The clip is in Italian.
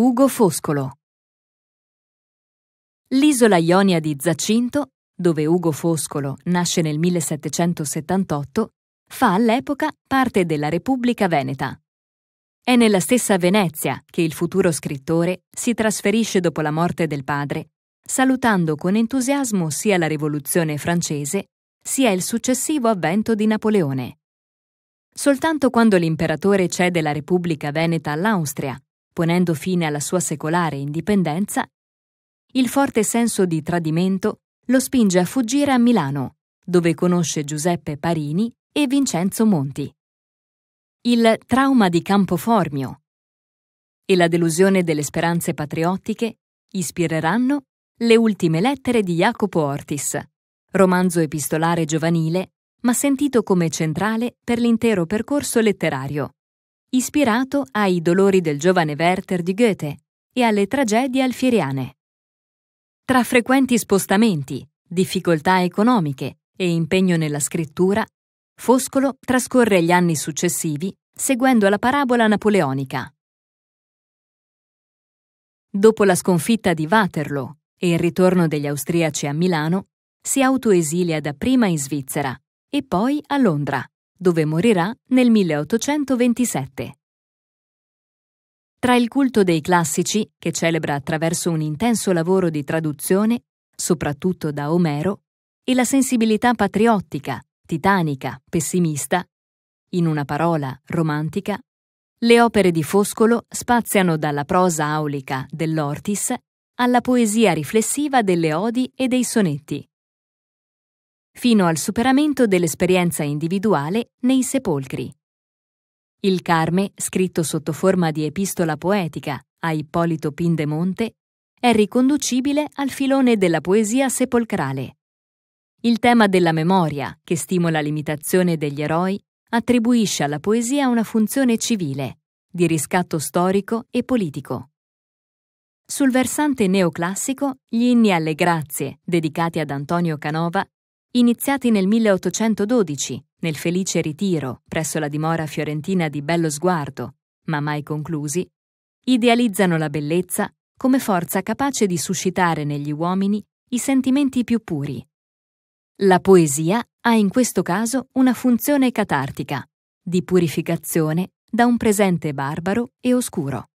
Ugo Foscolo. L'isola Ionia di Zacinto, dove Ugo Foscolo nasce nel 1778, fa all'epoca parte della Repubblica Veneta. È nella stessa Venezia che il futuro scrittore si trasferisce dopo la morte del padre, salutando con entusiasmo sia la Rivoluzione francese sia il successivo avvento di Napoleone. Soltanto quando l'imperatore cede la Repubblica Veneta all'Austria ponendo fine alla sua secolare indipendenza, il forte senso di tradimento lo spinge a fuggire a Milano, dove conosce Giuseppe Parini e Vincenzo Monti. Il trauma di Campoformio e la delusione delle speranze patriottiche ispireranno le ultime lettere di Jacopo Ortis, romanzo epistolare giovanile, ma sentito come centrale per l'intero percorso letterario ispirato ai dolori del giovane Werther di Goethe e alle tragedie alfieriane. Tra frequenti spostamenti, difficoltà economiche e impegno nella scrittura, Foscolo trascorre gli anni successivi seguendo la parabola napoleonica. Dopo la sconfitta di Waterloo e il ritorno degli austriaci a Milano, si autoesilia dapprima in Svizzera e poi a Londra dove morirà nel 1827. Tra il culto dei classici, che celebra attraverso un intenso lavoro di traduzione, soprattutto da Omero, e la sensibilità patriottica, titanica, pessimista, in una parola romantica, le opere di Foscolo spaziano dalla prosa aulica dell'Ortis alla poesia riflessiva delle odi e dei sonetti, fino al superamento dell'esperienza individuale nei sepolcri. Il Carme, scritto sotto forma di epistola poetica a Ippolito Pindemonte, è riconducibile al filone della poesia sepolcrale. Il tema della memoria, che stimola l'imitazione degli eroi, attribuisce alla poesia una funzione civile, di riscatto storico e politico. Sul versante neoclassico, gli inni alle grazie, dedicati ad Antonio Canova, Iniziati nel 1812, nel felice ritiro presso la dimora fiorentina di Bello Sguardo, ma mai conclusi, idealizzano la bellezza come forza capace di suscitare negli uomini i sentimenti più puri. La poesia ha in questo caso una funzione catartica, di purificazione da un presente barbaro e oscuro.